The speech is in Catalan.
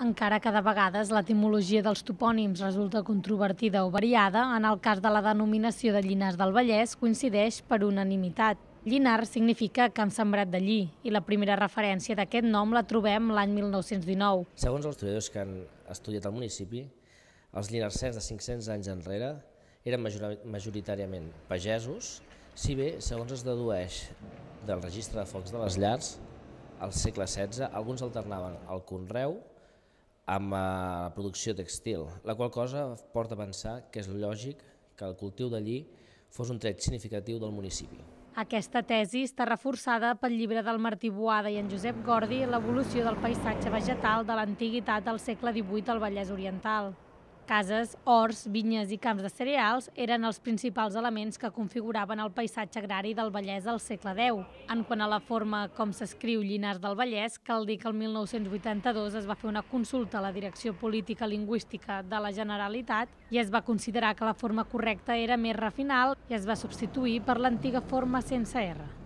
Encara que de vegades l'etimologia dels topònims resulta controvertida o variada, en el cas de la denominació de Llinars del Vallès coincideix per unanimitat. Llinar significa camp sembrat d'allí i la primera referència d'aquest nom la trobem l'any 1919. Segons els estudiadors que han estudiat el municipi, els llinarsens de 500 anys enrere eren majoritàriament pagesos, si bé, segons es dedueix del registre de focs de les llars, al segle XVI alguns alternaven el conreu amb eh, la producció textil, la qual cosa porta a pensar que és lògic que el cultiu d'allí fos un tret significatiu del municipi. Aquesta tesi està reforçada pel llibre del Martí Boada i en Josep Gordi, L'evolució del paisatge vegetal de l'antiguitat al segle XVIII al Vallès Oriental. Cases, horts, vinyes i camps de cereals eren els principals elements que configuraven el paisatge agrari del Vallès al segle X. En quant a la forma com s'escriu Llinars del Vallès, cal dir que el 1982 es va fer una consulta a la Direcció Política Lingüística de la Generalitat i es va considerar que la forma correcta era més refinal i es va substituir per l'antiga forma sense R.